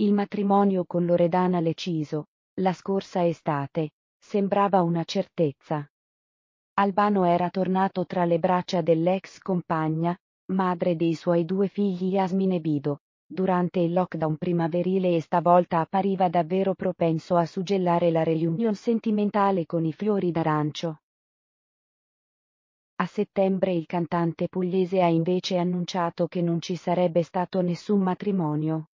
Il matrimonio con Loredana Leciso, la scorsa estate, sembrava una certezza. Albano era tornato tra le braccia dell'ex compagna, madre dei suoi due figli Yasmin e Bido, durante il lockdown primaverile e stavolta appariva davvero propenso a suggellare la reunion sentimentale con i fiori d'arancio. A settembre il cantante pugliese ha invece annunciato che non ci sarebbe stato nessun matrimonio.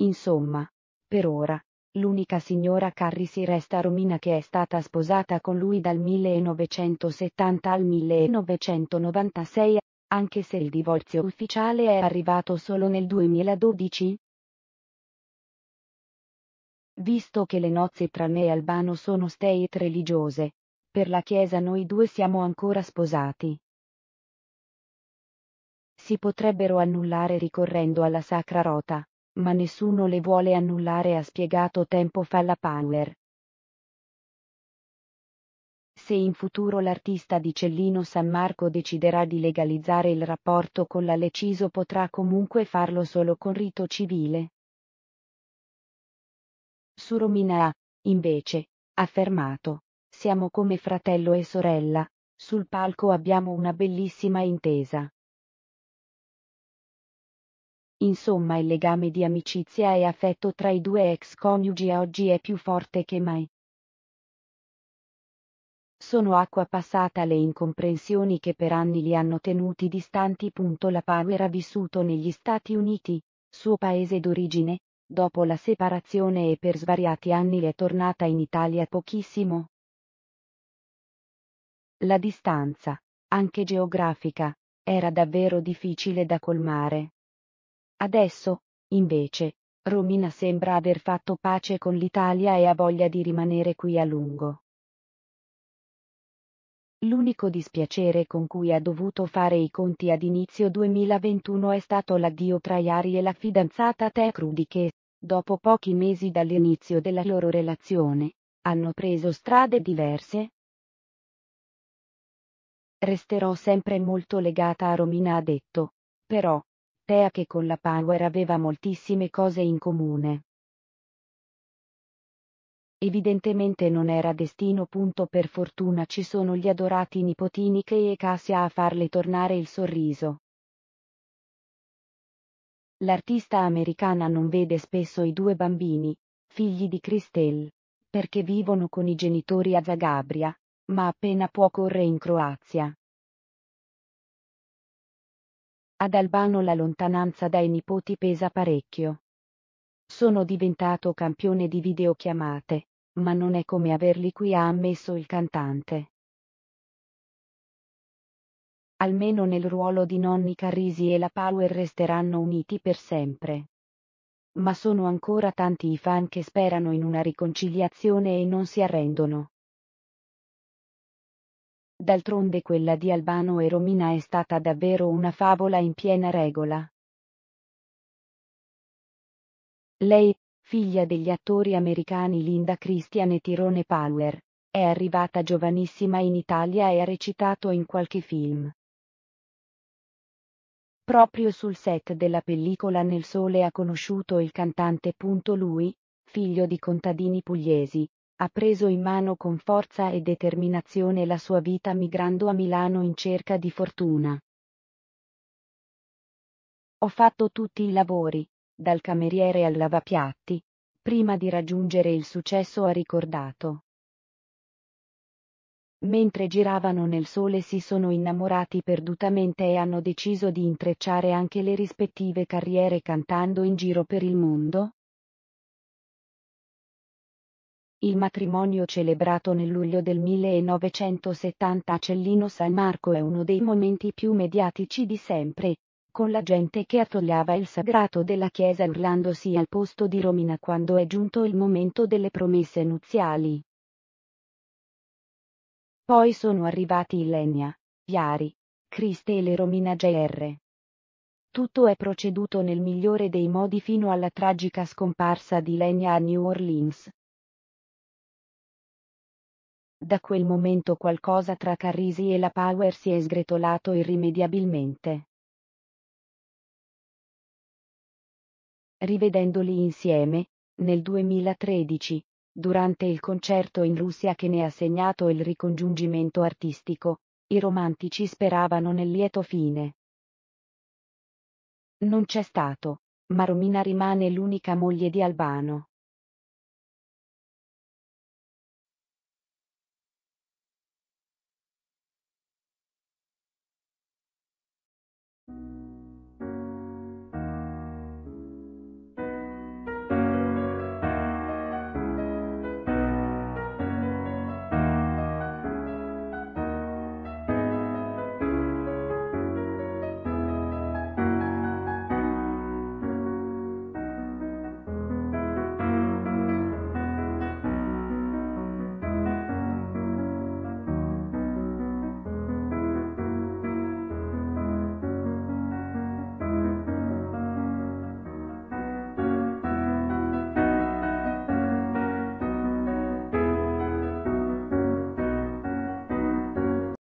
Insomma, per ora, l'unica signora Carri si resta Romina che è stata sposata con lui dal 1970 al 1996, anche se il divorzio ufficiale è arrivato solo nel 2012. Visto che le nozze tra me e Albano sono state religiose, per la Chiesa noi due siamo ancora sposati. Si potrebbero annullare ricorrendo alla Sacra Rota ma nessuno le vuole annullare ha spiegato tempo fa la Panger. Se in futuro l'artista di Cellino San Marco deciderà di legalizzare il rapporto con la Leciso potrà comunque farlo solo con rito civile. Suromina ha, invece, affermato, siamo come fratello e sorella, sul palco abbiamo una bellissima intesa. Insomma il legame di amicizia e affetto tra i due ex coniugi oggi è più forte che mai. Sono acqua passata le incomprensioni che per anni li hanno tenuti distanti. La Power ha vissuto negli Stati Uniti, suo paese d'origine, dopo la separazione e per svariati anni è tornata in Italia pochissimo. La distanza, anche geografica, era davvero difficile da colmare. Adesso, invece, Romina sembra aver fatto pace con l'Italia e ha voglia di rimanere qui a lungo. L'unico dispiacere con cui ha dovuto fare i conti ad inizio 2021 è stato l'addio tra Iari e la fidanzata Te Crudi che, dopo pochi mesi dall'inizio della loro relazione, hanno preso strade diverse. Resterò sempre molto legata a Romina ha detto, però, Tea che con la Power aveva moltissime cose in comune. Evidentemente non era destino. Punto Per fortuna ci sono gli adorati nipotini che e Cassia a farle tornare il sorriso. L'artista americana non vede spesso i due bambini, figli di Christelle, perché vivono con i genitori a Zagabria, ma appena può corre in Croazia. Ad Albano la lontananza dai nipoti pesa parecchio. Sono diventato campione di videochiamate, ma non è come averli qui ha ammesso il cantante. Almeno nel ruolo di nonni Carrisi e la Power resteranno uniti per sempre. Ma sono ancora tanti i fan che sperano in una riconciliazione e non si arrendono. D'altronde quella di Albano e Romina è stata davvero una favola in piena regola. Lei, figlia degli attori americani Linda Christian e Tirone Power, è arrivata giovanissima in Italia e ha recitato in qualche film. Proprio sul set della pellicola Nel Sole ha conosciuto il cantante. Lui, figlio di contadini pugliesi, ha preso in mano con forza e determinazione la sua vita migrando a Milano in cerca di fortuna. Ho fatto tutti i lavori, dal cameriere al lavapiatti, prima di raggiungere il successo ha ricordato. Mentre giravano nel sole si sono innamorati perdutamente e hanno deciso di intrecciare anche le rispettive carriere cantando in giro per il mondo, il matrimonio celebrato nel luglio del 1970 a Cellino San Marco è uno dei momenti più mediatici di sempre, con la gente che attogliava il sagrato della chiesa urlandosi al posto di Romina quando è giunto il momento delle promesse nuziali. Poi sono arrivati Ilenia, Viari, Criste e le Romina GR. Tutto è proceduto nel migliore dei modi fino alla tragica scomparsa di Ilenia a New Orleans da quel momento qualcosa tra Carrisi e la Power si è sgretolato irrimediabilmente. Rivedendoli insieme, nel 2013, durante il concerto in Russia che ne ha segnato il ricongiungimento artistico, i romantici speravano nel lieto fine. Non c'è stato, ma Romina rimane l'unica moglie di Albano.